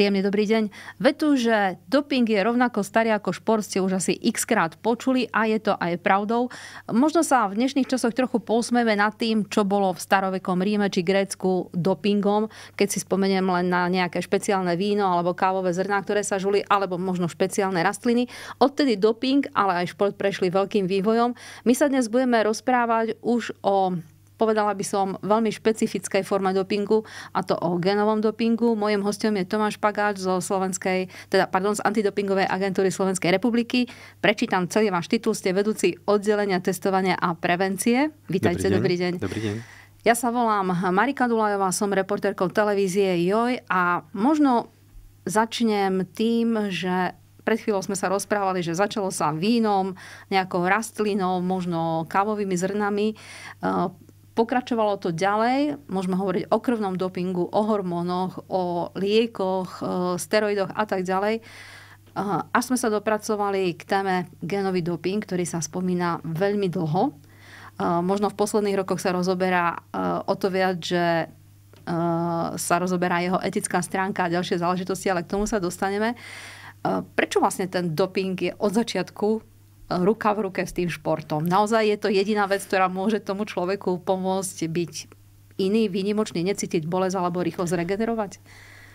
Príjemný dobrý deň. Vetu, že doping je rovnako starý ako šport, ste už asi x krát počuli a je to aj pravdou. Možno sa v dnešných časoch trochu pousmeme nad tým, čo bolo v starovekom Ríme či Grécku dopingom, keď si spomeniem len na nejaké špeciálne víno alebo kávové zrná, ktoré sa žuli, alebo možno špeciálne rastliny. Odtedy doping, ale aj šport prešli veľkým vývojom. My sa dnes budeme rozprávať už o povedala by som, veľmi špecifickej forme dopingu, a to o genovom dopingu. Mojím hostom je Tomáš Pagáč zo Slovenskej, teda, pardon, z antidopingovej agentúry Slovenskej republiky. Prečítam celý váš titul, ste vedúci oddelenia testovania a prevencie. Vítajte, dobrý deň. Dobrý deň. Dobrý deň. Ja sa volám Marika Dulajová, som reportérkou televízie JOJ a možno začnem tým, že pred chvíľou sme sa rozprávali, že začalo sa vínom, nejakou rastlinou, možno kávovými zrnami. Pokračovalo to ďalej, môžeme hovoriť o krvnom dopingu, o hormónoch, o liekoch, e, steroidoch a tak ďalej. E, Až sme sa dopracovali k téme genový doping, ktorý sa spomína veľmi dlho. E, možno v posledných rokoch sa rozoberá o to viac, že sa rozoberá jeho etická stránka a ďalšie záležitosti, ale k tomu sa dostaneme. Prečo vlastne ten doping je od začiatku ruka v ruke s tým športom. Naozaj je to jediná vec, ktorá môže tomu človeku pomôcť byť iný, výnimočný, necítiť bolesť alebo rýchlo zregenerovať?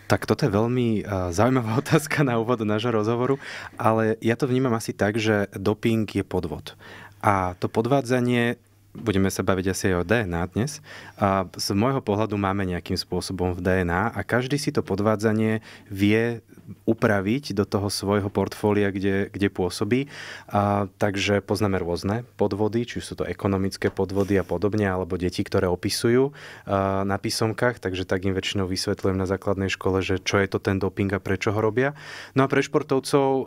Tak toto je veľmi eh, zaujímavá otázka na úvod nášho rozhovoru, ale ja to vnímam asi tak, že doping je podvod. A to podvádzanie budeme sa baviť asi aj o DNA dnes. A z môjho pohľadu máme nejakým spôsobom v DNA a každý si to podvádzanie vie upraviť do toho svojho portfólia, kde, kde pôsobí. A, takže poznáme rôzne podvody, či sú to ekonomické podvody a podobne, alebo deti, ktoré opisujú a, na písomkách, takže tak im väčšinou vysvetľujem na základnej škole, že čo je to ten doping a prečo ho robia. No a pre športovcov a,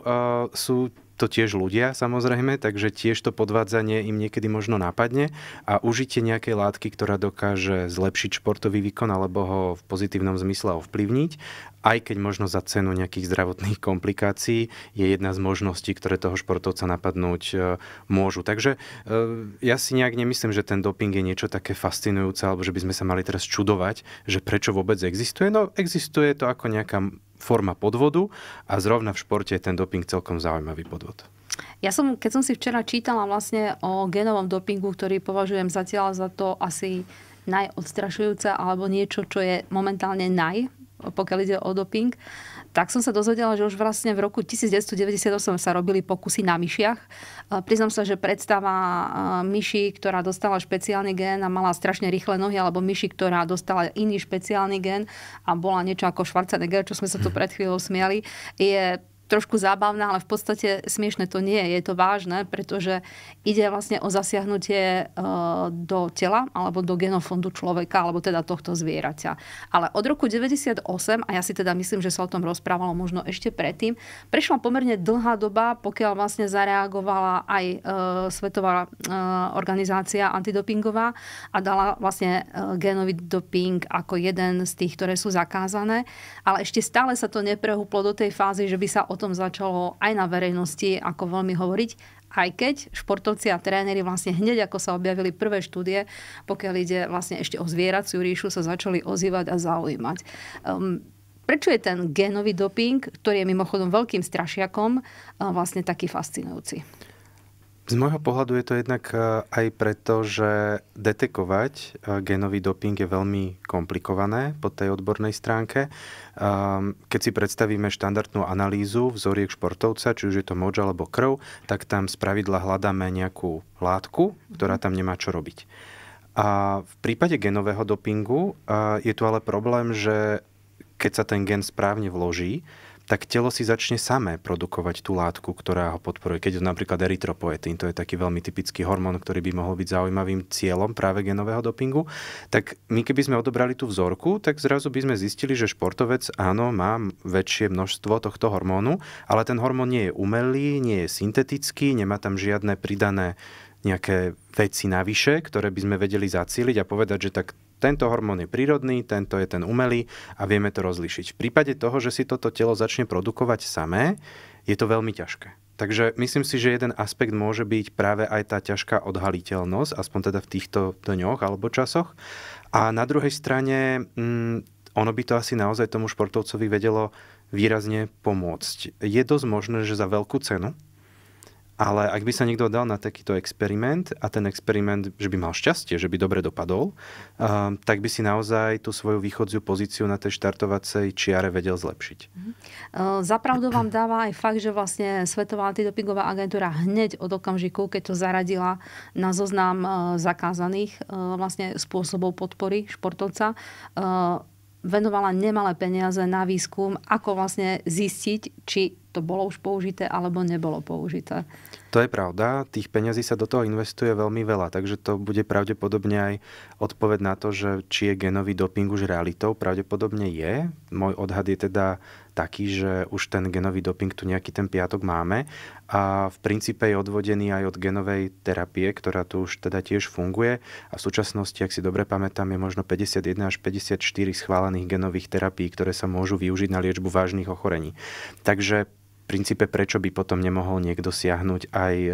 sú to tiež ľudia samozrejme, takže tiež to podvádzanie im niekedy možno napadne a užite nejakej látky, ktorá dokáže zlepšiť športový výkon alebo ho v pozitívnom zmysle ovplyvniť, aj keď možno za cenu nejakých zdravotných komplikácií, je jedna z možností, ktoré toho športovca napadnúť e, môžu. Takže e, ja si nejak nemyslím, že ten doping je niečo také fascinujúce, alebo že by sme sa mali teraz čudovať, že prečo vôbec existuje. No existuje to ako nejaká forma podvodu a zrovna v športe je ten doping celkom zaujímavý podvod. Ja som, keď som si včera čítala vlastne o genovom dopingu, ktorý považujem zatiaľ za to asi najodstrašujúce alebo niečo, čo je momentálne naj, pokiaľ ide o doping, uh, tak som sa dozvedela, že už vlastne v roku 1998 sa robili pokusy na myšiach. Priznám sa, že predstava myši, ktorá dostala špeciálny gen a mala strašne rýchle nohy, alebo myši, ktorá dostala iný špeciálny gen a bola niečo ako Schwarzenegger, čo sme sa tu pred chvíľou smiali, je trošku zábavná, ale v podstate smiešne to nie je. Je to vážne, pretože ide vlastne o zasiahnutie e, do tela alebo do genofondu človeka, alebo teda tohto zvieraťa. Ale od roku 98, a ja si teda myslím, že sa o tom rozprávalo možno ešte predtým, prešla pomerne dlhá doba, pokiaľ vlastne zareagovala aj e, Svetová e, organizácia antidopingová a dala vlastne genový doping ako jeden z tých, ktoré sú zakázané. Ale ešte stále sa to neprehúplo do tej fázy, že by sa o tom začalo aj na verejnosti ako veľmi hovoriť, aj keď športovci a tréneri vlastne hneď ako sa objavili prvé štúdie, pokiaľ ide vlastne ešte o zvieraciu ríšu, sa začali ozývať a zaujímať. Um, prečo je ten génový doping, ktorý je mimochodom veľkým strašiakom, ehm, vlastne taký fascinujúci? Z môjho pohľadu je to jednak e, aj preto, že detekovať e, genový doping je veľmi komplikované po tej odbornej stránke. E, keď si predstavíme štandardnú analýzu vzoriek športovca, či už je to moč alebo krv, tak tam z pravidla hľadáme nejakú látku, ktorá mhm. tam nemá čo robiť. A v prípade genového dopingu je tu ale problém, že keď sa ten gen správne vloží, tak telo si začne samé produkovať tú látku, ktorá ho podporuje. Keď je napríklad erytropoetín, to je taký veľmi typický hormón, ktorý by mohol byť zaujímavým cieľom práve genového dopingu, tak my keby sme odobrali tú vzorku, tak zrazu by sme zistili, že športovec áno, má väčšie množstvo tohto hormónu, ale ten hormón nie je umelý, nie je syntetický, nemá tam žiadne pridané nejaké veci navyše, ktoré by sme vedeli zacíliť a povedať, že tak tento hormón je prírodný, tento je ten umelý a vieme to rozlišiť. V prípade toho, že si toto telo začne produkovať samé, je to veľmi ťažké. Takže myslím si, že jeden aspekt môže byť práve aj tá ťažká odhaliteľnosť, aspoň teda v týchto dňoch alebo časoch. A na druhej strane, mm, ono by to asi naozaj tomu športovcovi vedelo výrazne pomôcť. Je dosť možné, že za veľkú cenu, ale ak by sa niekto dal na takýto experiment a ten experiment, že by mal šťastie, že by dobre dopadol, um, tak by si naozaj tú svoju východziu pozíciu na tej štartovacej čiare vedel zlepšiť. Uh, zapravdu vám dáva aj fakt, že vlastne Svetová antidopingová agentúra hneď od okamžiku, keď to zaradila na zoznam ehm, zakázaných uh, vlastne spôsobov podpory športovca, uh, venovala nemalé peniaze na výskum, ako vlastne zistiť, či to bolo už použité alebo nebolo použité. To je pravda, tých peňazí sa do toho investuje veľmi veľa, takže to bude pravdepodobne aj odpoveď na to, že či je genový doping už realitou, pravdepodobne je. Môj odhad je teda taký, že už ten genový doping tu nejaký ten piatok máme a v princípe je odvodený aj od genovej terapie, ktorá tu už teda tiež funguje a v súčasnosti, ak si dobre pamätám, je možno 51 až 54 schválených genových terapií, ktoré sa môžu využiť na liečbu vážnych ochorení. Takže princípe, prečo by potom nemohol niekto siahnuť aj e,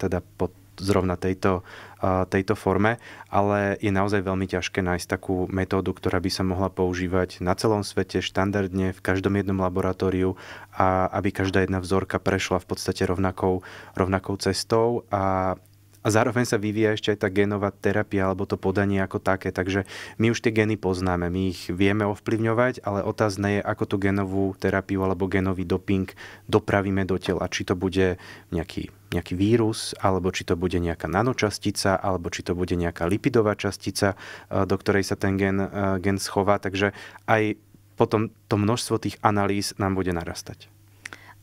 teda po zrovna tejto, e, tejto forme, ale je naozaj veľmi ťažké nájsť takú metódu, ktorá by sa mohla používať na celom svete štandardne v každom jednom laboratóriu a aby každá jedna vzorka prešla v podstate rovnakou, rovnakou cestou a a zároveň sa vyvíja ešte aj tá genová terapia alebo to podanie ako také. Takže my už tie geny poznáme, my ich vieme ovplyvňovať, ale otázne je, ako tú genovú terapiu alebo genový doping dopravíme do tela. Či to bude nejaký nejaký vírus, alebo či to bude nejaká nanočastica, alebo či to bude nejaká lipidová častica, eh, do ktorej sa ten gen, eh, gen schová. Takže aj potom to množstvo tých analýz nám bude narastať.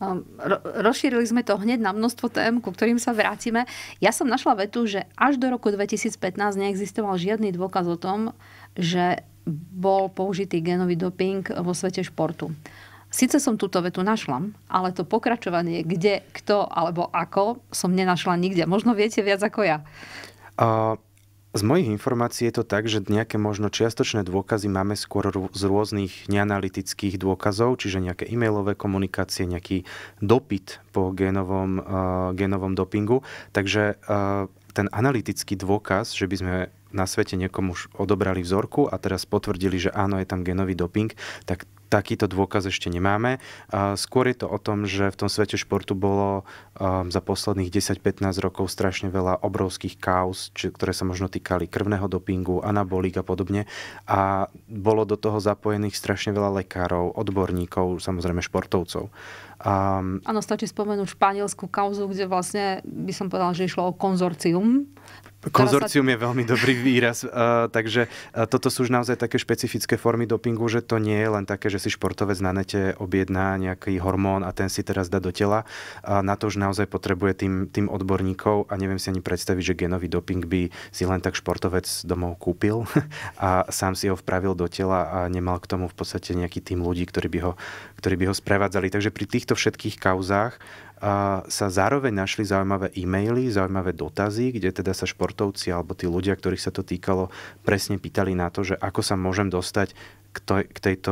Ehm, rozšírili sme to hneď na množstvo tém, ku ktorým sa vrátime. Ja som našla vetu, že až do roku 2015 neexistoval žiadny dôkaz o tom, že bol použitý genový doping vo svete športu. Sice som túto vetu našla, ale to pokračovanie, kde, kto alebo ako, som nenašla nikde. Možno viete viac ako ja. Uh... Z mojich informácií je to tak, že nejaké možno čiastočné dôkazy máme skôr z rôznych neanalytických dôkazov, čiže nejaké e-mailové komunikácie, nejaký dopyt po genovom uh, eh, genovom dopingu. Takže uh, ten analytický dôkaz, že by sme na svete niekomu už odobrali vzorku a teraz potvrdili, že áno, je tam genový doping, tak takýto dôkaz ešte nemáme. Skôr je to o tom, že v tom svete športu bolo za posledných 10-15 rokov strašne veľa obrovských kauz, ktoré sa možno týkali krvného dopingu, anabolík a podobne. A bolo do toho zapojených strašne veľa lekárov, odborníkov, samozrejme športovcov. Áno, um, stačí spomenúť španielskú kauzu, kde vlastne by som povedal, že išlo o konzorcium Konzorcium je veľmi dobrý výraz, uh, takže uh, toto sú už naozaj také špecifické formy dopingu, že to nie je len také, že si športovec na nete objedná nejaký hormón a ten si teraz dá do tela. Uh, na to už naozaj potrebuje tým, tým odborníkov a neviem si ani predstaviť, že genový doping by si len tak športovec domov kúpil a sám si ho vpravil do tela a nemal k tomu v podstate nejaký tým ľudí, ktorí by ho, ktorí by ho sprevádzali. Takže pri týchto všetkých kauzách a sa zároveň našli zaujímavé e-maily, zaujímavé dotazy, kde teda sa športovci alebo tí ľudia, ktorých sa to týkalo, presne pýtali na to, že ako sa môžem dostať k, to, k tejto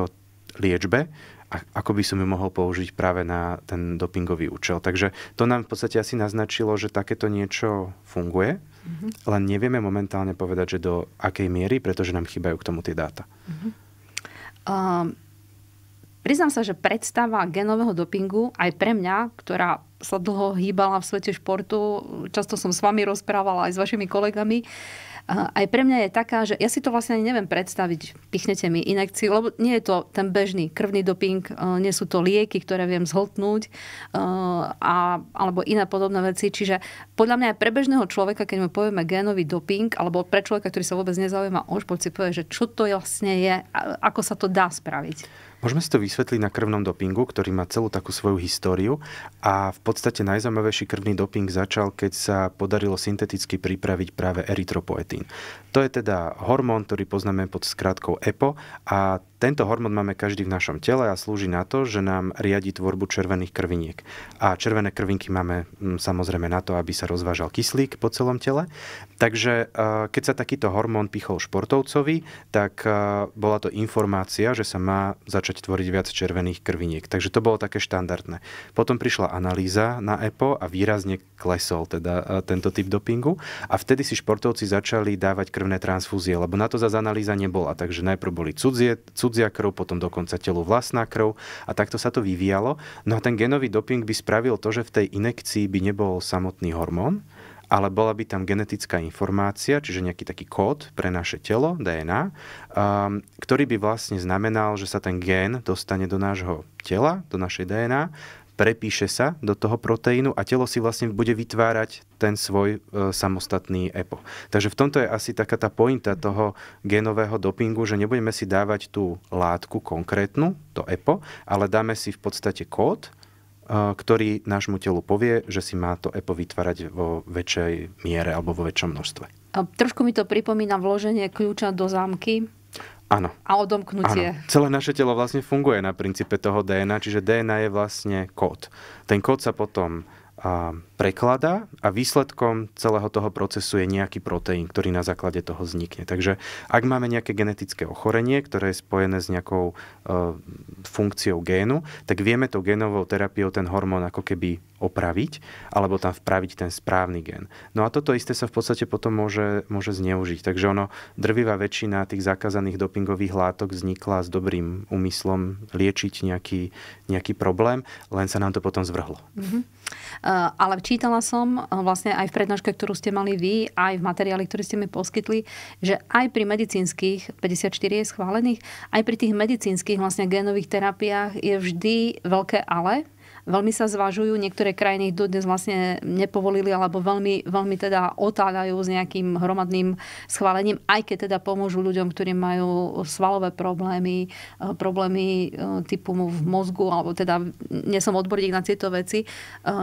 liečbe a ako by som ju mohol použiť práve na ten dopingový účel. Takže to nám v podstate asi naznačilo, že takéto niečo funguje, mm-hmm. len nevieme momentálne povedať, že do akej miery, pretože nám chýbajú k tomu tie dáta. Mm-hmm. Um Priznám sa, že predstava genového dopingu aj pre mňa, ktorá sa dlho hýbala v svete športu, často som s vami rozprávala aj s vašimi kolegami, eh, aj pre mňa je taká, že ja si to vlastne ani neviem predstaviť. Pichnete mi inekciu, lebo nie je to ten bežný krvný doping, eh, nie sú to lieky, ktoré viem zhltnúť eh, a, alebo iné podobné veci. Čiže podľa mňa aj pre bežného človeka, keď mu povieme génový doping, alebo pre človeka, ktorý sa vôbec nezaujíma o šport, si povie, že čo to vlastne je, ako sa to dá spraviť. Môžeme si to vysvetliť na krvnom dopingu, ktorý má celú takú svoju históriu a v podstate najzaujímavejší krvný doping začal, keď sa podarilo synteticky pripraviť práve erytropoetín. To je teda hormón, ktorý poznáme pod skratkou EPO a tento hormón máme každý v našom tele a slúži na to, že nám riadi tvorbu červených krviniek. A červené krvinky máme mm, samozrejme na to, aby sa rozvážal kyslík po celom tele. Takže keď sa takýto hormón pichol športovcovi, tak bola to informácia, že sa má začať začať tvoriť viac červených krviniek. Takže to bolo také štandardné. Potom prišla analýza na EPO a výrazne klesol teda e, tento typ dopingu a vtedy si športovci začali dávať krvné transfúzie, lebo na to za analýza nebola. Takže najprv boli cudzie, cudzia krv, potom dokonca telu vlastná krv a takto sa to vyvíjalo. No a ten genový doping by spravil to, že v tej inekcii by nebol samotný hormón, ale bola by tam genetická informácia, čiže nejaký taký kód pre naše telo, DNA, um, ktorý by vlastne znamenal, že sa ten gén dostane do nášho tela, do našej DNA, prepíše sa do toho proteínu a telo si vlastne bude vytvárať ten svoj e, samostatný EPO. Takže v tomto je asi taká tá pointa toho genového dopingu, že nebudeme si dávať tú látku konkrétnu, to EPO, ale dáme si v podstate kód ktorý nášmu telu povie, že si má to EPO vytvárať vo väčšej miere alebo vo väčšom množstve. A trošku mi to pripomína vloženie kľúča do zámky. Áno. A odomknutie. Ano. Celé naše telo vlastne funguje na princípe toho DNA, čiže DNA je vlastne kód. Ten kód sa potom prekladá a výsledkom celého toho procesu je nejaký proteín, ktorý na základe toho vznikne. Takže ak máme nejaké genetické ochorenie, ktoré je spojené s nejakou e, funkciou génu, tak vieme tou génovou terapiou ten hormón ako keby opraviť, alebo tam vpraviť ten správny gen. No a toto isté sa v podstate potom môže, môže zneužiť. Takže ono, drvivá väčšina tých zakázaných dopingových látok vznikla s dobrým úmyslom liečiť nejaký, nejaký problém, len sa nám to potom zvrhlo. Mm-hmm. Uh, ale čítala som vlastne aj v prednáške, ktorú ste mali vy, aj v materiáli, ktorý ste mi poskytli, že aj pri medicínskych, 54 je schválených, aj pri tých medicínskych vlastne genových terapiách je vždy veľké ale, Veľmi sa zvažujú, niektoré krajiny ich dodnes vlastne nepovolili alebo veľmi, veľmi teda otáľajú s nejakým hromadným schválením, aj keď teda pomôžu ľuďom, ktorí majú svalové problémy, e, problémy e, typu v mozgu, alebo teda nie som odborník na tieto veci. E,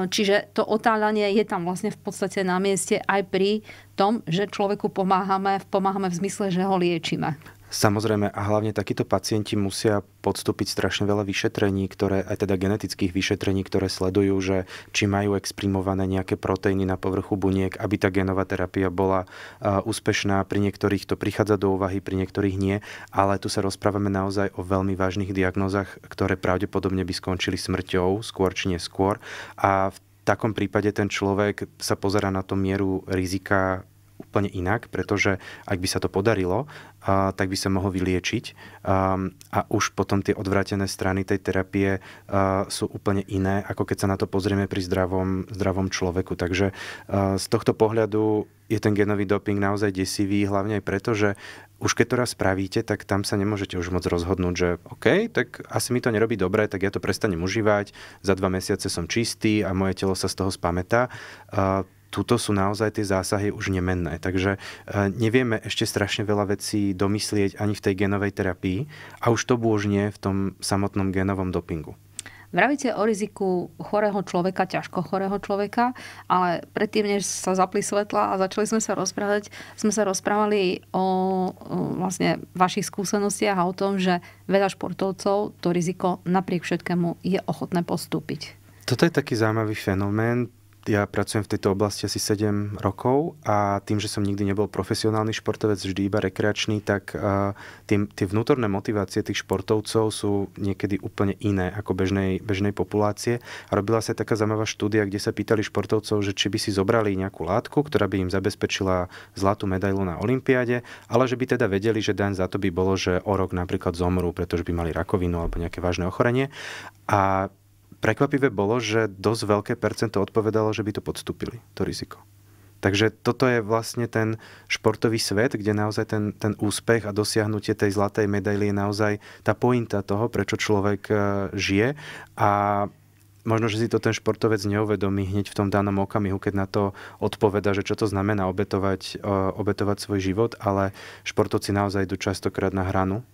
čiže to otáľanie je tam vlastne v podstate na mieste aj pri tom, že človeku pomáhame, pomáhame v zmysle, že ho liečíme. Samozrejme, a hlavne takíto pacienti musia podstúpiť strašne veľa vyšetrení, ktoré, aj teda genetických vyšetrení, ktoré sledujú, že či majú exprimované nejaké proteíny na povrchu buniek, aby tá genová terapia bola úspešná. Pri niektorých to prichádza do úvahy, pri niektorých nie, ale tu sa rozprávame naozaj o veľmi vážnych diagnózach, ktoré pravdepodobne by skončili smrťou, skôr či neskôr. A v takom prípade ten človek sa pozera na to mieru rizika úplne inak, pretože ak by sa to podarilo, a, tak by sa mohol vyliečiť a, a už potom tie odvrátené strany tej terapie a, sú úplne iné, ako keď sa na to pozrieme pri zdravom, zdravom človeku. Takže a, z tohto pohľadu je ten genový doping naozaj desivý, hlavne aj preto, že už keď to raz spravíte, tak tam sa nemôžete už moc rozhodnúť, že OK, tak asi mi to nerobí dobre, tak ja to prestanem užívať, za dva mesiace som čistý a moje telo sa z toho spamätá tuto sú naozaj tie zásahy už nemenné. Takže e, nevieme ešte strašne veľa vecí domyslieť ani v tej genovej terapii a už to bôžne v tom samotnom genovom dopingu. Vravíte o riziku chorého človeka, ťažko chorého človeka, ale predtým, než sa zapli svetla a začali sme sa rozprávať, sme sa rozprávali o vlastne vašich skúsenostiach a o tom, že veľa športovcov to riziko napriek všetkému je ochotné postúpiť. Toto je taký zaujímavý fenomén. Ja pracujem v tejto oblasti asi 7 rokov a tým, že som nikdy nebol profesionálny športovec, vždy iba rekreačný, tak eh, tie, tie vnútorné motivácie tých športovcov sú niekedy úplne iné ako bežnej, bežnej populácie. A robila sa taká zaujímavá štúdia, kde sa pýtali športovcov, že či by si zobrali nejakú látku, ktorá by im zabezpečila zlatú medailu na Olympiáde, ale že by teda vedeli, že daň za to by bolo, že o rok napríklad zomrú, pretože by mali rakovinu alebo nejaké vážne ochorenie. A Prekvapivé bolo, že dosť veľké percento odpovedalo, že by to podstúpili, to riziko. Takže toto je vlastne ten športový svet, kde naozaj ten, ten úspech a dosiahnutie tej zlatej medaily je naozaj tá pointa toho, prečo človek e, žije. A možno, že si to ten športovec neuvedomí hneď v tom danom okamihu, keď na to odpoveda, že čo to znamená obetovať, e, obetovať svoj život, ale športovci naozaj idú častokrát na hranu e,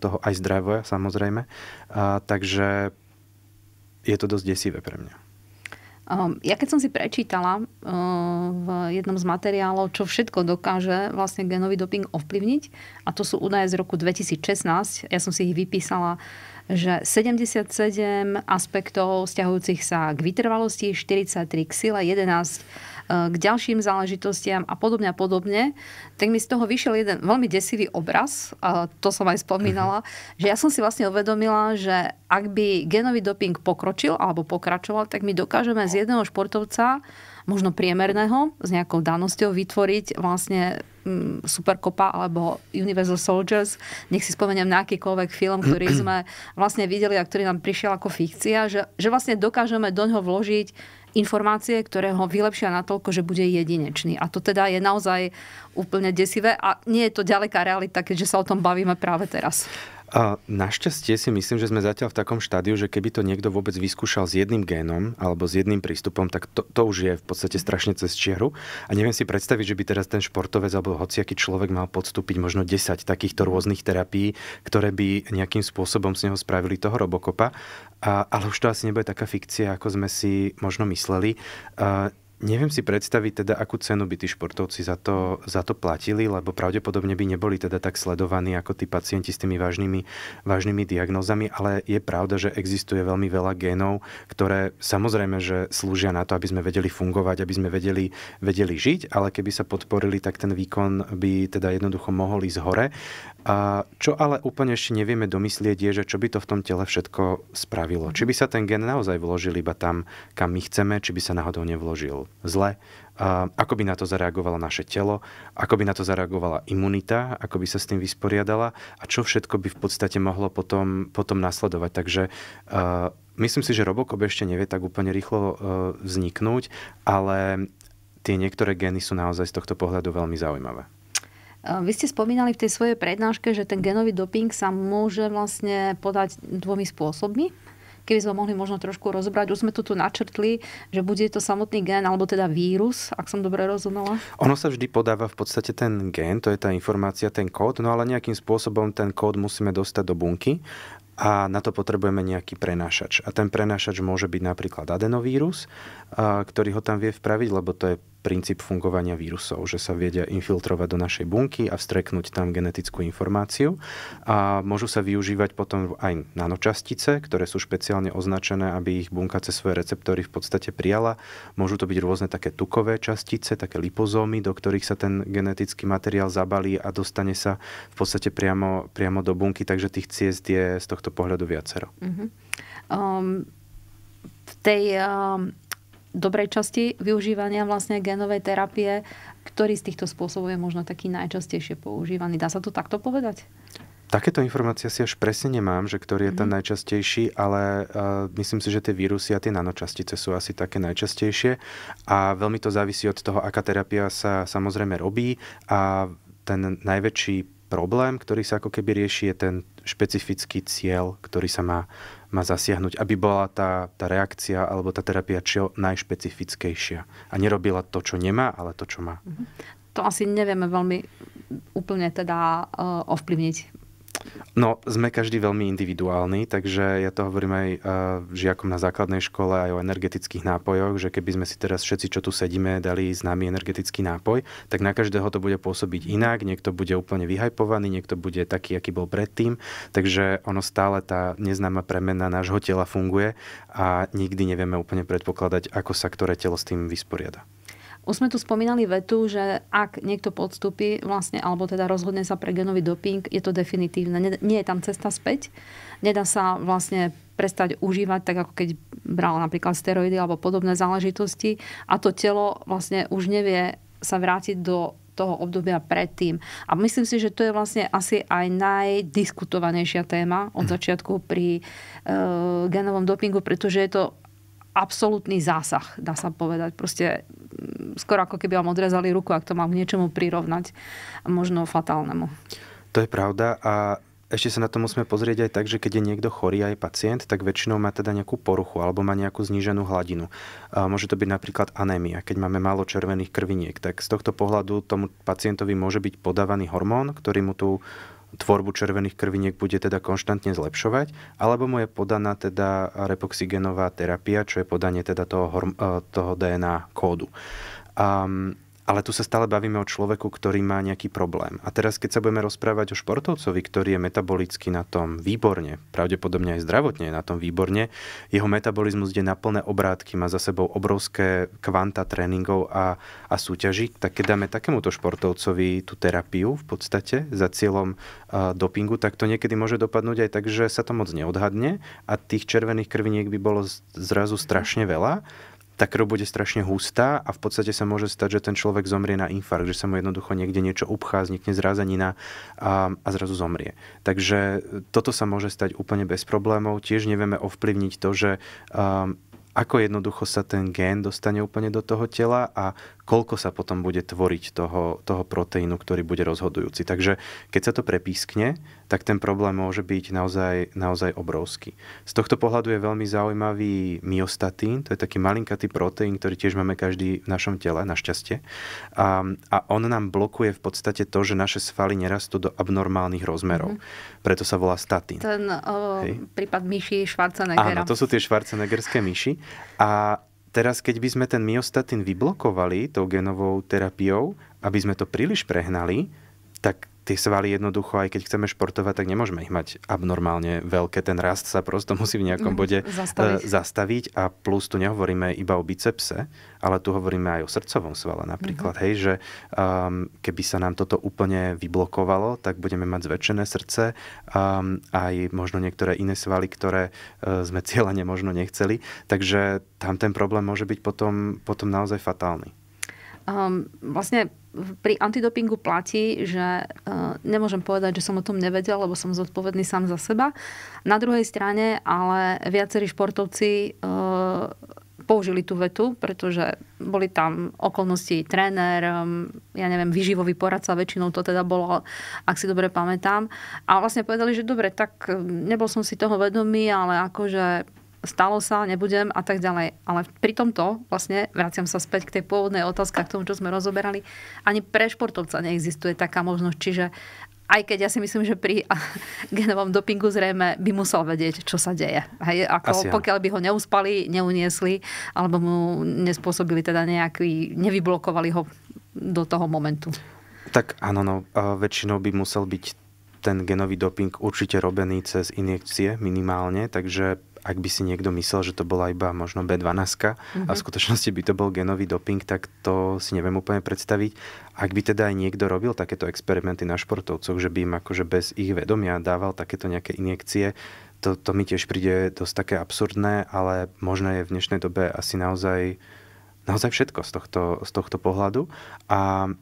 toho aj zdravia, samozrejme. Takže je to dosť desivé pre mňa. Ehm, ja keď som si prečítala ehm, v jednom z materiálov, čo všetko dokáže vlastne genový doping ovplyvniť, a to sú údaje z roku 2016, ja som si ich vypísala, že 77 aspektov stiahujúcich sa k vytrvalosti, 43 k sile, 11 E, k ďalším záležitostiam a podobne a podobne, tak mi z toho vyšiel jeden veľmi desivý obraz, a to som aj spomínala, mhm. že ja som si vlastne uvedomila, že ak by genový doping pokročil alebo pokračoval, tak my dokážeme z jedného športovca možno priemerného, s nejakou danosťou vytvoriť vlastne mm, Superkopa alebo Universal Soldiers. Nech si spomeniem na akýkoľvek film, ktorý sme vlastne videli a ktorý nám prišiel ako fikcia, že, že vlastne dokážeme do ňoho vložiť informácie, ktoré ho vylepšia natoľko, že bude jedinečný. A to teda je naozaj úplne desivé a nie je to ďaleká realita, keďže sa o tom bavíme práve teraz. A našťastie si myslím, že sme zatiaľ v takom štádiu, že keby to niekto vôbec vyskúšal s jedným génom alebo s jedným prístupom, tak to, to už je v podstate strašne cez čiaru. A neviem si predstaviť, že by teraz ten športovec alebo hociaký človek mal podstúpiť možno 10 takýchto rôznych terapií, ktoré by nejakým spôsobom z neho spravili toho robokopa. A, ale už to asi nebude taká fikcia, ako sme si možno mysleli. A, Neviem si predstaviť teda, akú cenu by tí športovci za to, za to platili, lebo pravdepodobne by neboli teda tak sledovaní ako tí pacienti s tými vážnymi, vážnymi diagnózami, ale je pravda, že existuje veľmi veľa génov, ktoré samozrejme, že slúžia na to, aby sme vedeli fungovať, aby sme vedeli, vedeli žiť, ale keby sa podporili, tak ten výkon by teda jednoducho mohol ísť hore. A čo ale úplne ešte nevieme domyslieť je, že čo by to v tom tele všetko spravilo. Či by sa ten gen naozaj vložil iba tam, kam my chceme, či by sa náhodou nevložil zle, ako by na to zareagovalo naše telo, ako by na to zareagovala imunita, ako by sa s tým vysporiadala a čo všetko by v podstate mohlo potom, potom nasledovať. Takže myslím si, že robokob ešte nevie tak úplne rýchlo e, vzniknúť, ale tie niektoré gény sú naozaj z tohto pohľadu veľmi zaujímavé. E, vy ste spomínali v tej svojej prednáške, že ten genový doping sa môže vlastne podať dvomi spôsobmi keby sme mohli možno trošku rozobrať. už sme to tu načrtli, že bude to samotný gen alebo teda vírus, ak som dobre rozumela. Ono sa vždy podáva v podstate ten gen, to je tá informácia, ten kód, no ale nejakým spôsobom ten kód musíme dostať do bunky a na to potrebujeme nejaký prenášač. A ten prenášač môže byť napríklad adenovírus, ktorý ho tam vie vpraviť, lebo to je princíp fungovania vírusov, že sa vedia infiltrovať do našej bunky a vstreknúť tam genetickú informáciu. A môžu sa využívať potom aj nanočastice, ktoré sú špeciálne označené, aby ich bunka cez svoje receptory v podstate prijala. Môžu to byť rôzne také tukové častice, také lipozómy, do ktorých sa ten genetický materiál zabalí a dostane sa v podstate priamo, priamo do bunky. Takže tých ciest je z tohto pohľadu viacero. Mm-hmm. Um, v tej um dobrej časti využívania vlastne genovej terapie, ktorý z týchto spôsobov je možno taký najčastejšie používaný. Dá sa to takto povedať? Takéto informácie si až presne nemám, že ktorý je ten mhm. najčastejší, ale uh, myslím si, že tie vírusy a tie nanočastice sú asi také najčastejšie a veľmi to závisí od toho, aká terapia sa samozrejme robí a ten najväčší problém, ktorý sa ako keby rieši, je ten špecifický cieľ, ktorý sa má má zasiahnuť, aby bola tá, tá reakcia alebo tá terapia čo najšpecifickejšia. A nerobila to, čo nemá, ale to, čo má. Mhm. To asi nevieme veľmi úplne teda eh, ovplyvniť. No, sme každý veľmi individuálny, takže ja to hovorím aj eh, žiakom na základnej škole aj o energetických nápojoch, že keby sme si teraz všetci, čo tu sedíme, dali známy energetický nápoj, tak na každého to bude pôsobiť inak, niekto bude úplne vyhajpovaný, niekto bude taký, aký bol predtým, takže ono stále tá neznáma premena nášho tela funguje a nikdy nevieme úplne predpokladať, ako sa ktoré telo s tým vysporiada. Už sme tu spomínali vetu, že ak niekto podstúpi vlastne, alebo teda rozhodne sa pre genový doping, je to definitívne. Nie, nie je tam cesta späť. Nedá sa vlastne prestať užívať, tak ako keď bral napríklad steroidy alebo podobné záležitosti a to telo vlastne už nevie sa vrátiť do toho obdobia predtým. A myslím si, že to je vlastne asi aj najdiskutovanejšia téma od mhm. začiatku pri e, genovom dopingu, pretože je to absolútny zásah, dá sa povedať. Proste skoro ako keby vám odrezali ruku, ak to mám k niečomu prirovnať, možno fatálnemu. To je pravda a ešte sa na to musíme pozrieť aj tak, že keď je niekto chorý aj pacient, tak väčšinou má teda nejakú poruchu alebo má nejakú zníženú hladinu. A môže to byť napríklad anémia, keď máme málo červených krviniek. Tak z tohto pohľadu tomu pacientovi môže byť podávaný hormón, ktorý mu tú tvorbu červených krviniek bude teda konštantne zlepšovať, alebo mu je podaná teda repoxigenová terapia, čo je podanie teda toho, horm- eh, toho DNA kódu. Um, ale tu sa stále bavíme o človeku, ktorý má nejaký problém. A teraz, keď sa budeme rozprávať o športovcovi, ktorý je metabolicky na tom výborne, pravdepodobne aj zdravotne na tom výborne, jeho metabolizmus ide na plné obrátky, má za sebou obrovské kvanta tréningov a, a súťaží, tak keď dáme takémuto športovcovi tú terapiu v podstate za cieľom uh, dopingu, tak to niekedy môže dopadnúť aj tak, že sa to moc neodhadne a tých červených krviniek by bolo zrazu strašne veľa tá krv bude strašne hustá a v podstate sa môže stať, že ten človek zomrie na infarkt, že sa mu jednoducho niekde niečo upchá, vznikne zrázanina a, a zrazu zomrie. Takže e, toto sa môže stať úplne bez problémov. Tiež nevieme ovplyvniť to, že um, ako jednoducho sa ten gén dostane úplne do toho tela a koľko sa potom bude tvoriť toho, toho proteínu, ktorý bude rozhodujúci. Takže keď sa to prepískne, tak ten problém môže byť naozaj, naozaj obrovský. Z tohto pohľadu je veľmi zaujímavý myostatín, to je taký malinkatý proteín, ktorý tiež máme každý v našom tele, našťastie. A, a on nám blokuje v podstate to, že naše svaly nerastú do abnormálnych rozmerov. Mm-hmm. Preto sa volá statín. Ten o, prípad myši Schwarzeneggera. Áno, to sú tie Schwarzeneggerské myši. A, teraz, keď by sme ten myostatín vyblokovali tou genovou terapiou, aby sme to príliš prehnali, tak tie svaly jednoducho, aj keď chceme športovať, tak nemôžeme ich mať abnormálne veľké. Ten rast sa prosto musí v nejakom mhm. bode e, zastaviť. zastaviť a plus tu nehovoríme iba o bicepse, ale tu hovoríme aj o srdcovom svale napríklad. Mm-hmm. Hej, že um, keby sa nám toto úplne vyblokovalo, tak budeme mať zväčšené srdce um, aj možno niektoré iné svaly, ktoré uh, sme cieľene možno nechceli. Takže tam ten problém môže byť potom, potom naozaj fatálny um, vlastne pri antidopingu platí, že uh, nemôžem povedať, že som o tom nevedel, lebo som zodpovedný sám za seba. Na druhej strane, ale viacerí športovci uh, použili tú vetu, pretože boli tam okolnosti tréner, ehm, ja neviem, vyživový poradca, väčšinou to teda bolo, ak si dobre pamätám. A vlastne povedali, že dobre, tak eh, nebol som si toho vedomý, ale akože stalo sa, nebudem a tak ďalej. Ale pri tomto, vlastne, vraciam sa späť k tej pôvodnej otázke, k tomu, čo sme rozoberali, ani pre športovca neexistuje taká možnosť. Čiže aj keď ja si myslím, že pri genovom dopingu zrejme by musel vedieť, čo sa deje. Hej, ako Asi, pokiaľ by ho neuspali, neuniesli, alebo mu nespôsobili teda nejaký, nevyblokovali ho do toho momentu. Tak áno, no, väčšinou by musel byť ten genový doping určite robený cez injekcie minimálne, takže ak by si niekto myslel, že to bola iba možno B12 mm-hmm. a v mhm. skutočnosti by to bol genový doping, tak to si neviem úplne predstaviť. Ak by teda aj niekto robil takéto experimenty na športovcoch, že by im akože bez ich vedomia dával takéto nejaké injekcie, to, to mi tiež príde dosť také absurdné, ale možno je v dnešnej dobe asi naozaj, naozaj všetko z tohto, z tohto pohľadu. A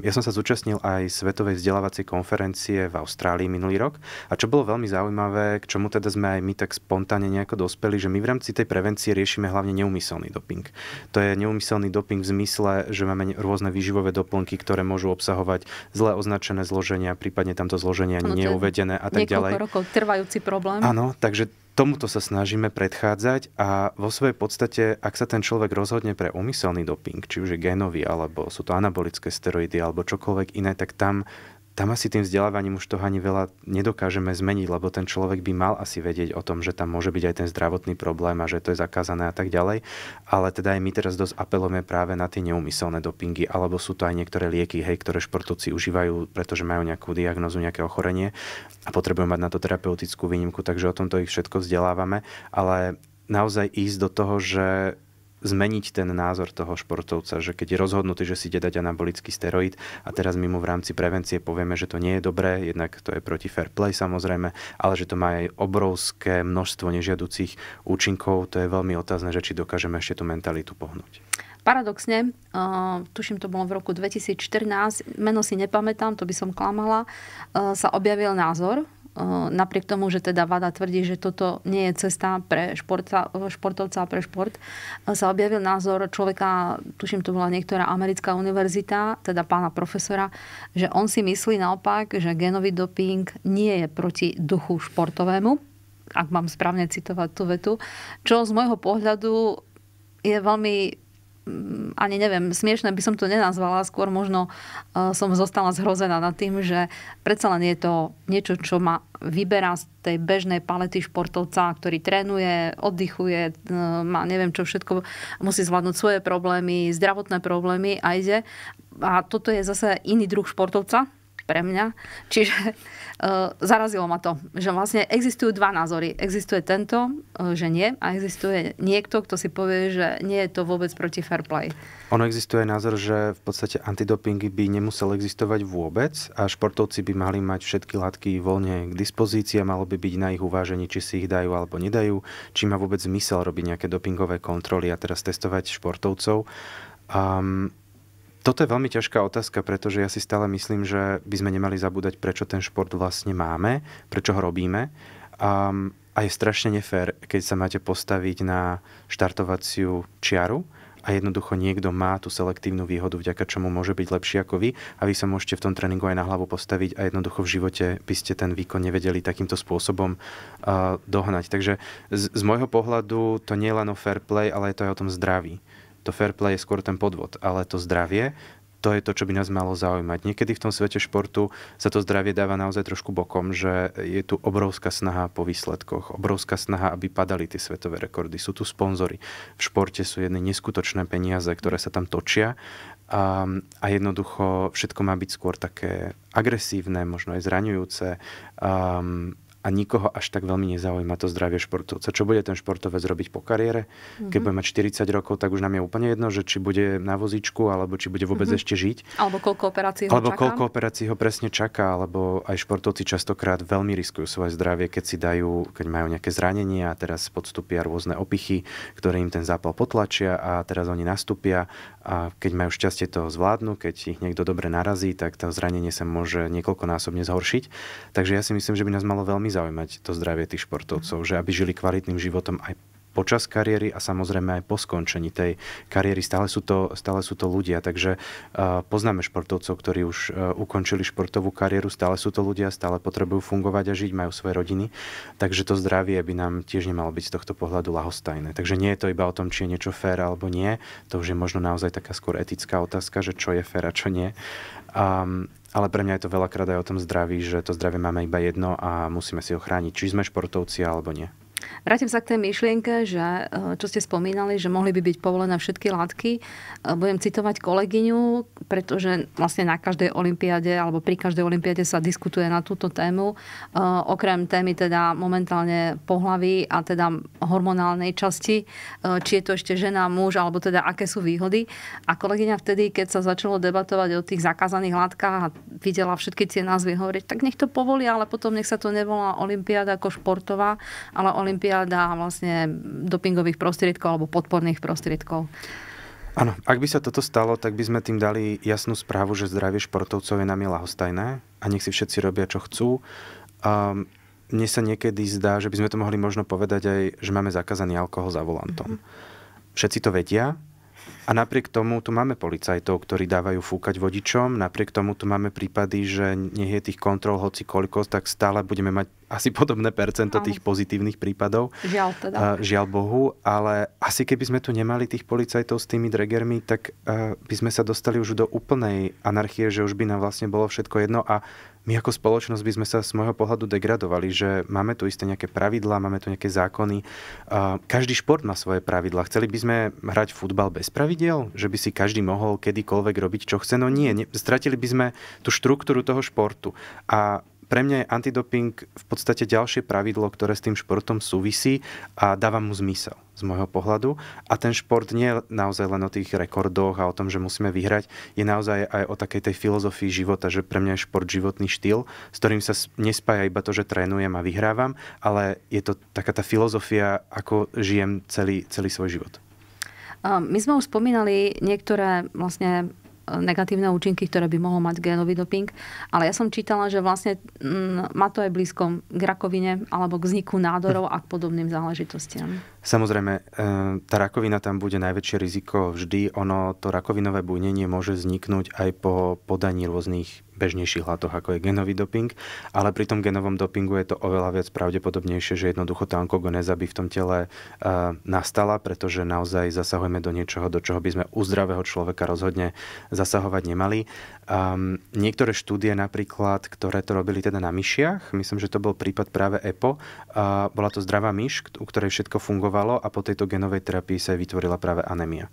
ja som sa zúčastnil aj Svetovej vzdelávacej konferencie v Austrálii minulý rok a čo bolo veľmi zaujímavé, k čomu teda sme aj my tak spontánne nejako dospeli, že my v rámci tej prevencie riešime hlavne neumyselný doping. To je neumyselný doping v zmysle, že máme rôzne výživové doplnky, ktoré môžu obsahovať zle označené zloženia, prípadne tamto zloženie ani no, neuvedené a tak ďalej. rokov trvajúci problém. Áno, takže tomuto sa snažíme predchádzať a vo svojej podstate, ak sa ten človek rozhodne pre umyselný doping, či už je genový, alebo sú to anabolické steroidy, alebo čokoľvek iné, tak tam tam asi tým vzdelávaním už toho ani veľa nedokážeme zmeniť, lebo ten človek by mal asi vedieť o tom, že tam môže byť aj ten zdravotný problém a že to je zakázané a tak ďalej. Ale teda aj my teraz dosť apelujeme práve na tie neumyselné dopingy, alebo sú to aj niektoré lieky, hej, ktoré športovci užívajú, pretože majú nejakú diagnozu, nejaké ochorenie a potrebujú mať na to terapeutickú výnimku, takže o tomto ich všetko vzdelávame, ale naozaj ísť do toho, že zmeniť ten názor toho športovca, že keď je rozhodnutý, že si ide dať anabolický steroid a teraz my mu v rámci prevencie povieme, že to nie je dobré, jednak to je proti fair play samozrejme, ale že to má aj obrovské množstvo nežiaducich účinkov, to je veľmi otázne, že či dokážeme ešte tú mentalitu pohnúť. Paradoxne, uh, tuším, to bolo v roku 2014, meno si nepamätám, to by som klamala, uh, sa objavil názor Eh, napriek tomu, že teda VADA tvrdí, že toto nie je cesta pre športca, športovca, pre šport, eh, sa objavil názor človeka, tuším, to bola niektorá americká univerzita, teda pána profesora, že on si myslí naopak, že genový doping nie je proti duchu športovému, ak mám správne citovať tú vetu, čo z môjho pohľadu je veľmi Mm, ani neviem, smiešne by som to nenazvala, skôr možno e, som zostala zhrozená nad tým, že predsa len je to niečo, čo ma vyberá z tej bežnej palety športovca, ktorý trénuje, oddychuje, e, má neviem čo všetko, musí zvládnuť svoje problémy, zdravotné problémy a ide. A toto je zase iný druh športovca pre mňa. Čiže Eh, zarazilo ma to, že vlastne existujú dva názory. Existuje tento, eh, že nie, a existuje niekto, kto si povie, že nie je to vôbec proti fair play. Ono existuje názor, že v podstate antidopingy by nemusel existovať vôbec a športovci by mali mať všetky látky voľne k dispozícii a malo by byť na ich uvážení, či si ich dajú alebo nedajú, či má vôbec zmysel robiť nejaké dopingové kontroly a teraz testovať športovcov. Um, toto je veľmi ťažká otázka, pretože ja si stále myslím, že by sme nemali zabúdať, prečo ten šport vlastne máme, prečo ho robíme. Um, a je strašne nefér, keď sa máte postaviť na štartovaciu čiaru a jednoducho niekto má tú selektívnu výhodu, vďaka čomu môže byť lepší ako vy a vy sa môžete v tom tréningu aj na hlavu postaviť a jednoducho v živote by ste ten výkon nevedeli takýmto spôsobom uh, dohnať. Takže z, z môjho pohľadu to nie je len o fair play, ale je to aj o tom zdraví. To fair play je skôr ten podvod, ale to zdravie, to je to, čo by nás malo zaujímať. Niekedy v tom svete športu sa to zdravie dáva naozaj trošku bokom, že je tu obrovská snaha po výsledkoch, obrovská snaha, aby padali tie svetové rekordy. Sú tu sponzory. V športe sú jedné neskutočné peniaze, ktoré sa tam točia a, a jednoducho všetko má byť skôr také agresívne, možno aj zraňujúce. Um, a nikoho až tak veľmi nezaujíma to zdravie športovca. Čo bude ten športovec robiť po kariére? Mm-hmm. Keď mhm. bude mať 40 rokov, tak už nám je úplne jedno, že či bude na vozíčku, alebo či bude vôbec mm-hmm. ešte žiť. Alebo koľko operácií ho Alebo čaká. koľko operácií ho presne čaká, alebo aj športovci častokrát veľmi riskujú svoje zdravie, keď si dajú, keď majú nejaké zranenia a teraz podstúpia rôzne opichy, ktoré im ten zápal potlačia a teraz oni nastúpia a keď majú šťastie to zvládnu, keď ich niekto dobre narazí, tak to zranenie sa môže niekoľkonásobne zhoršiť. Takže ja si myslím, že by nás malo veľmi zaujímať to zdravie tých športovcov, že aby žili kvalitným životom aj počas kariéry a samozrejme aj po skončení tej kariéry. Stále sú to, stále sú to ľudia, takže uh, poznáme športovcov, ktorí už uh, ukončili športovú kariéru, stále sú to ľudia, stále potrebujú fungovať a žiť, majú svoje rodiny, takže to zdravie by nám tiež nemalo byť z tohto pohľadu lahostajné. Takže nie je to iba o tom, či je niečo fér alebo nie, to už je možno naozaj taká skôr etická otázka, že čo je fér a čo nie. Um, ale pre mňa je to veľakrát aj o tom zdraví, že to zdravie máme iba jedno a musíme si ho chrániť, či sme športovci alebo nie. Vrátim sa k tej myšlienke, že e, čo ste spomínali, že mohli by byť povolené všetky látky. E, budem citovať kolegyňu, pretože vlastne na každej olimpiade alebo pri každej olimpiade sa diskutuje na túto tému. E, okrem témy teda momentálne pohlavy a teda hormonálnej časti, či je to ešte žena, muž alebo teda aké sú výhody. A kolegyňa vtedy, keď sa začalo debatovať o tých zakázaných látkach a videla všetky tie názvy hovoriť, tak nech to povolia, ale potom nech sa to nevolá olimpiáda ako športová, ale olimpiáda olimpiáda vlastne dopingových prostriedkov alebo podporných prostriedkov. Áno, ak by sa toto stalo, tak by sme tým dali jasnú správu, že zdravie športovcov je nami lahostajné a nech si všetci robia, čo chcú. Um, mne sa niekedy zdá, že by sme to mohli možno povedať aj, že máme zakázaný alkohol za volantom. Mm-hmm. Všetci to vedia, a napriek tomu tu máme policajtov, ktorí dávajú fúkať vodičom, napriek tomu tu máme prípady, že nie je tých kontrol hoci koľko, tak stále budeme mať asi podobné percento Aj. tých pozitívnych prípadov. Žiaľ teda. Žiaľ Bohu, ale asi keby sme tu nemali tých policajtov s tými dregermi, tak eh, by sme sa dostali už do úplnej anarchie, že už by nám vlastne bolo všetko jedno a my ako spoločnosť by sme sa z môjho pohľadu degradovali, že máme tu isté nejaké pravidlá, máme tu nejaké zákony. Každý šport má svoje pravidlá. Chceli by sme hrať futbal bez pravidel, že by si každý mohol kedykoľvek robiť, čo chce. No nie, stratili by sme tú štruktúru toho športu. A pre mňa je antidoping v podstate ďalšie pravidlo, ktoré s tým športom súvisí a dáva mu zmysel z môjho pohľadu. A ten šport nie je naozaj len o tých rekordoch a o tom, že musíme vyhrať, je naozaj aj o takej tej filozofii života, že pre mňa je šport životný štýl, s ktorým sa nespája iba to, že trénujem a vyhrávam, ale je to taká tá filozofia, ako žijem celý, celý svoj život. My sme už spomínali niektoré vlastne negatívne účinky, ktoré by mohol mať genový doping. Ale ja som čítala, že vlastne mm, má to aj blízko k rakovine alebo k vzniku nádorov a k podobným záležitostiam. Samozrejme, eh, tá rakovina tam bude najväčšie riziko vždy. Ono, to rakovinové bujnenie môže vzniknúť aj po podaní rôznych bežnejších látoch, ako je genový doping, ale pri tom genovom dopingu je to oveľa viac pravdepodobnejšie, že jednoducho tá onkogoneza by v tom tele eh, nastala, pretože naozaj zasahujeme do niečoho, do čoho by sme u zdravého človeka rozhodne zasahovať nemali. Um, niektoré štúdie napríklad, ktoré to robili teda na myšiach, myslím, že to bol prípad práve EPO, uh, bola to zdravá myš, u ktorej všetko fungovalo a po tejto genovej terapii sa vytvorila práve anémia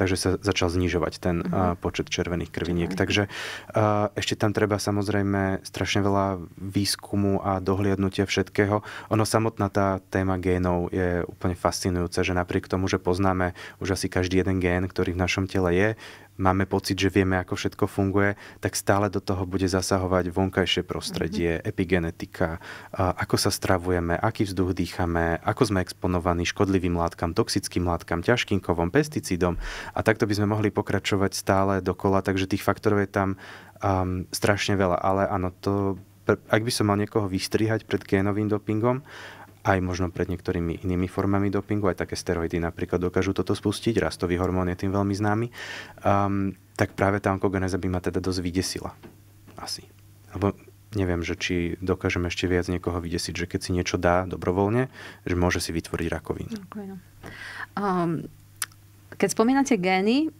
takže sa začal znižovať ten uh počet červených krviniek. Červený. Takže uh, ešte tam treba samozrejme strašne veľa výskumu a dohliadnutia všetkého. Ono samotná tá téma génov je úplne fascinujúca, že napriek tomu, že poznáme už asi každý jeden gén, ktorý v našom tele je, máme pocit, že vieme, ako všetko funguje, tak stále do toho bude zasahovať vonkajšie prostredie, mm-hmm. epigenetika, ako sa stravujeme, aký vzduch dýchame, ako sme exponovaní škodlivým látkam, toxickým látkam, ťažkým kovom, pesticídom. A takto by sme mohli pokračovať stále dokola, takže tých faktorov je tam um, strašne veľa. Ale áno, to, ak by som mal niekoho vystrihať pred génovým dopingom, aj možno pred niektorými inými formami dopingu, aj také steroidy napríklad dokážu toto spustiť, rastový hormón je tým veľmi známy, um, tak práve tá onkogeneza by ma teda dosť vydesila. Asi. Lebo neviem, že či dokážem ešte viac niekoho vydesiť, že keď si niečo dá dobrovoľne, že môže si vytvoriť rakovinu. Okay. Um, keď spomínate gény,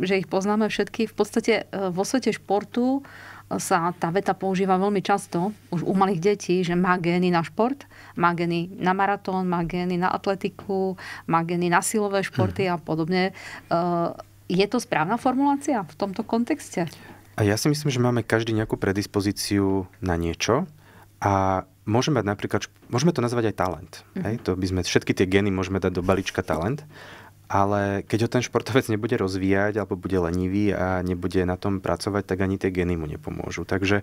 že ich poznáme všetky, v podstate e, vo svete športu uh, sa tá veta používa veľmi často už u malých detí, že má gény na šport, má gény na maratón, má gény na atletiku, má gény na silové športy mhm. a podobne. Eh, je to správna formulácia v tomto kontexte? A ja si myslím, že máme každý nejakú predispozíciu na niečo a môžeme mať napríklad, môžeme to nazvať aj talent. Mhm. Hej? To by sme, všetky tie geny môžeme dať do balíčka talent ale keď ho ten športovec nebude rozvíjať alebo bude lenivý a nebude na tom pracovať, tak ani tie geny mu nepomôžu. Takže e,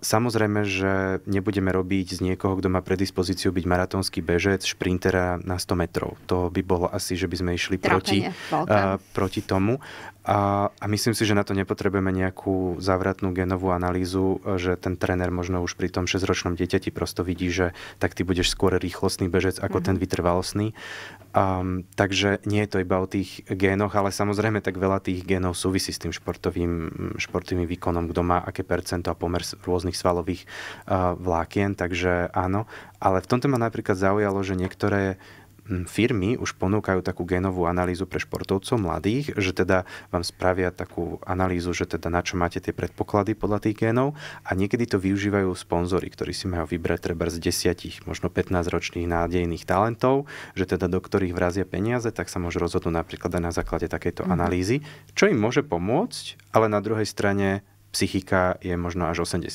samozrejme, že nebudeme robiť z niekoho, kto má predispozíciu byť maratónsky bežec, šprintera na 100 metrov. To by bolo asi, že by sme išli proti, e, proti tomu. A, a myslím si, že na to nepotrebujeme nejakú závratnú genovú analýzu, že ten tréner možno už pri tom 6-ročnom dieťati prosto vidí, že tak ty budeš skôr rýchlostný bežec ako mm-hmm. ten mhm. vytrvalostný. Um, takže nie je to iba o tých génoch, ale samozrejme tak veľa tých génov súvisí s tým športovým, športovým výkonom, kto má aké percento a pomer rôznych svalových uh, vlákien, takže áno. Ale v tomto ma napríklad zaujalo, že niektoré firmy už ponúkajú takú genovú analýzu pre športovcov mladých, že teda vám spravia takú analýzu, že teda na čo máte tie predpoklady podľa tých génov a niekedy to využívajú sponzory, ktorí si majú vybrať treba z desiatich, možno 15 ročných nádejných talentov, že teda do ktorých vrazia peniaze, tak sa môžu rozhodnúť napríklad aj na základe takejto mm-hmm. analýzy, čo im môže pomôcť, ale na druhej strane psychika je možno až 80%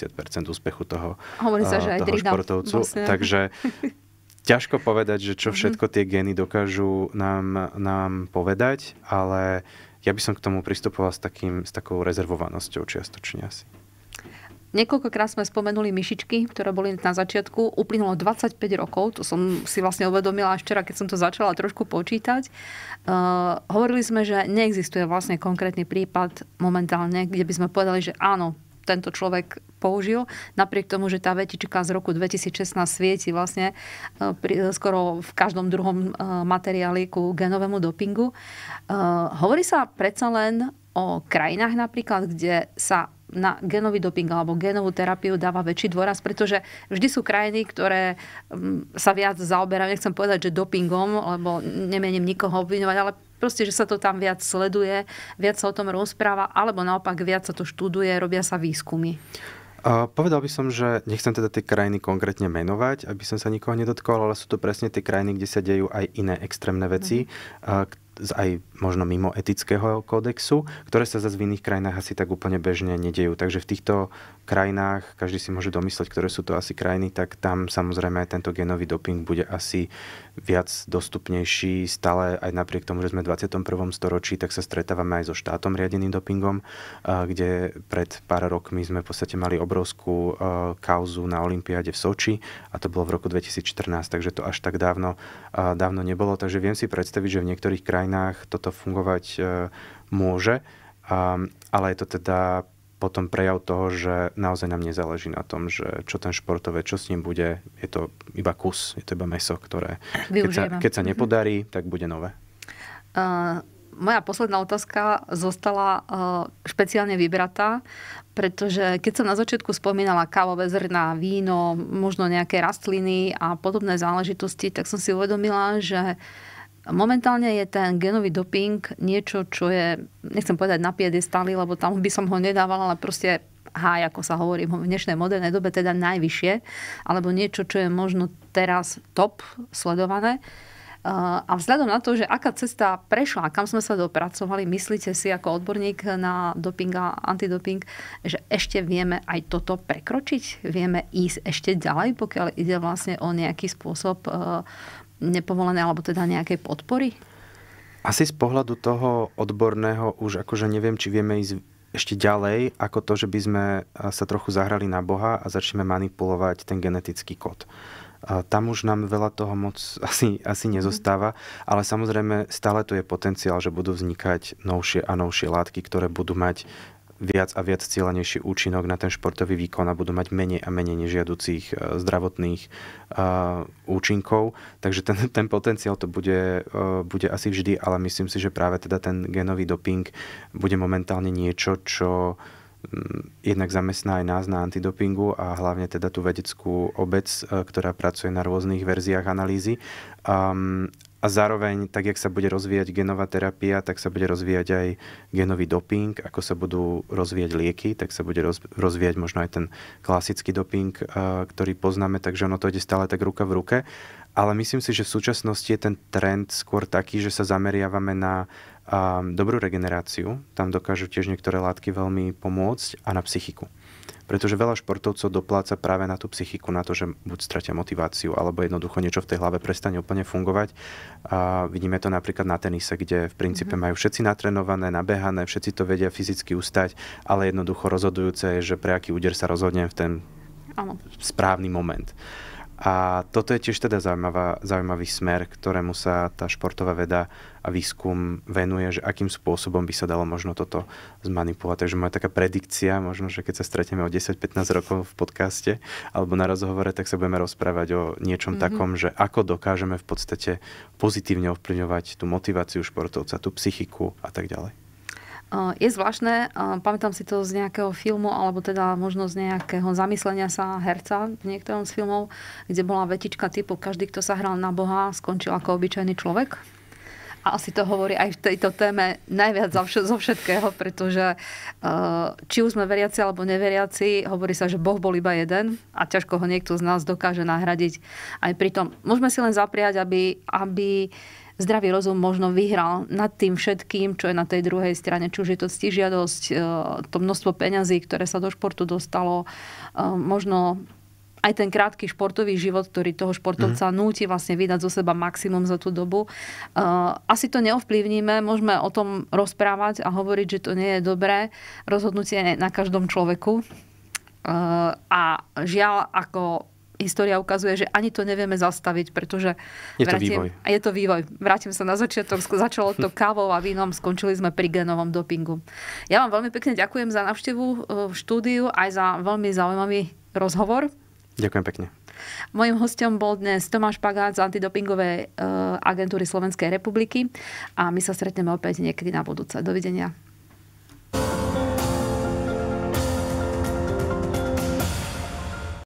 úspechu toho, Hovorí sa, uh, že aj toho športovcu. Vlastne. Takže ťažko povedať, že čo mhm. všetko tie gény dokážu nám, nám povedať, ale ja by som k tomu pristupoval s, takým, s takou rezervovanosťou čiastočne asi. Niekoľkokrát sme spomenuli myšičky, ktoré boli na začiatku. Uplynulo 25 rokov, to som si vlastne uvedomila až včera, keď som to začala trošku počítať. Uh, hovorili sme, že neexistuje vlastne konkrétny prípad momentálne, kde by sme povedali, že áno, tento človek použil, napriek tomu, že tá vetička z roku 2016 svieti vlastne e, pri, e, skoro v každom druhom e, materiáli ku genovému dopingu. Hovorí sa predsa len o krajinách napríklad, kde sa na genový doping alebo genovú terapiu dáva väčší dôraz, pretože vždy sú krajiny, ktoré sa viac zaoberajú, nechcem povedať, že dopingom, lebo nemienim nikoho obvinovať, ale proste, že sa to tam viac sleduje, viac sa o tom rozpráva, alebo naopak viac sa to študuje, robia sa výskumy? povedal by som, že nechcem teda tie krajiny konkrétne menovať, aby som sa nikoho nedotkol, ale sú to presne tie krajiny, kde sa dejú aj iné extrémne veci, mm aj možno mimo etického kódexu, ktoré sa zase v iných krajinách asi tak úplne bežne nedejú. Takže v týchto krajinách, každý si môže domysleť, ktoré sú to asi krajiny, tak tam samozrejme aj tento genový doping bude asi viac dostupnejší. Stále aj napriek tomu, že sme v 21. storočí, tak sa stretávame aj so štátom riadeným dopingom, kde pred pár rokmi sme v podstate mali obrovskú kauzu na Olympiáde v Soči a to bolo v roku 2014, takže to až tak dávno, dávno nebolo. Takže viem si predstaviť, že v niektorých krajinách krajinách toto fungovať e, môže, ale je to teda potom prejav toho, že naozaj nám nezáleží na tom, že čo ten športové, čo s ním bude, je to iba kus, je to iba meso, ktoré keď sa, keď sa mhm. nepodarí, tak bude nové. Uh, moja posledná otázka zostala uh, špeciálne vybratá, pretože keď som na začiatku spomínala kávové zrná, víno, možno nejaké rastliny a podobné záležitosti, tak som si uvedomila, že uh, Momentálne je ten genový doping niečo, čo je, nechcem povedať na piedestali, lebo tam by som ho nedávala, ale proste há, ako sa hovorí v dnešnej modernej dobe, teda najvyššie, alebo niečo, čo je možno teraz top sledované. Eh, a vzhľadom na to, že aká cesta prešla, kam sme sa dopracovali, myslíte si ako odborník na doping a antidoping, že ešte vieme aj toto prekročiť? Vieme ísť ešte ďalej, pokiaľ ide vlastne o nejaký spôsob eh, nepovolené alebo teda nejakej podpory? Asi z pohľadu toho odborného už akože neviem, či vieme ísť ešte ďalej ako to, že by sme sa trochu zahrali na Boha a začneme manipulovať ten genetický kód. Tam už nám veľa toho moc asi, asi mhm. nezostáva, ale samozrejme stále tu je potenciál, že budú vznikať novšie a novšie látky, ktoré budú mať viac a viac cieľanejší účinok na ten športový výkon a budú mať menej a menej nežiaducich e, zdravotných e, účinkov. Takže ten, ten potenciál to bude, e, bude asi vždy, ale myslím si, že práve teda ten genový doping bude momentálne niečo, čo mm, jednak zamestná aj nás na antidopingu a hlavne teda tú vedeckú obec, ktorá pracuje na rôznych verziách analýzy. A zároveň, tak jak sa bude rozvíjať genová terapia, tak sa bude rozvíjať aj genový doping, ako sa budú rozvíjať lieky, tak sa bude rozvíjať možno aj ten klasický doping, ktorý poznáme, takže ono to ide stále tak ruka v ruke. Ale myslím si, že v súčasnosti je ten trend skôr taký, že sa zameriavame na dobrú regeneráciu, tam dokážu tiež niektoré látky veľmi pomôcť a na psychiku. Pretože veľa športovcov dopláca práve na tú psychiku, na to, že buď stratia motiváciu, alebo jednoducho niečo v tej hlave prestane úplne fungovať. A vidíme to napríklad na tenise, kde v princípe mhm. majú všetci natrenované, nabehané, všetci to vedia fyzicky ustať, ale jednoducho rozhodujúce je, že pre aký úder sa rozhodnem v ten ano. správny moment. A toto je tiež teda zaujímavá, zaujímavý smer, ktorému sa tá športová veda a výskum venuje, že akým spôsobom by sa dalo možno toto zmanipulovať. Takže moja taká predikcia, možno, že keď sa stretneme o 10-15 rokov v podcaste alebo na rozhovore, tak sa budeme rozprávať o niečom mm-hmm. takom, že ako dokážeme v podstate pozitívne ovplyvňovať tú motiváciu športovca, tú psychiku a tak ďalej. Eh, je zvláštne, eh, pamätám si to z nejakého filmu, alebo teda možno z nejakého zamyslenia sa herca v niektorom z filmov, kde bola vetička typu každý, kto sa hral na Boha, skončil ako obyčajný človek. A asi to hovorí aj v tejto téme najviac zo všetkého, pretože eh, či už sme veriaci alebo neveriaci, hovorí sa, že Boh bol iba jeden a ťažko ho niekto z nás dokáže nahradiť. Aj pritom môžeme si len zapriať, aby, aby uh, zdravý rozum možno vyhral nad tým všetkým, čo je na tej druhej strane. Či už je to stižiadosť, e, to množstvo peňazí, ktoré sa do športu dostalo, e, možno aj ten krátky športový život, ktorý toho športovca mm. núti vlastne vydať zo seba maximum za tú dobu. E, asi to neovplyvníme, môžeme o tom rozprávať a hovoriť, že to nie je dobré rozhodnutie na každom človeku. a žiaľ, ako história ukazuje, že ani to nevieme zastaviť, pretože... Je to vrátim, vývoj. Je to vývoj. Vrátim sa na začiatok, začalo to kávou a vínom, skončili sme pri genovom dopingu. Ja vám veľmi pekne ďakujem za navštevu e, v štúdiu, aj za veľmi zaujímavý rozhovor. Ďakujem pekne. Mojím hostom bol dnes Tomáš Pagát z antidopingovej e, agentúry Slovenskej republiky a my sa stretneme opäť niekedy na budúce. Dovidenia.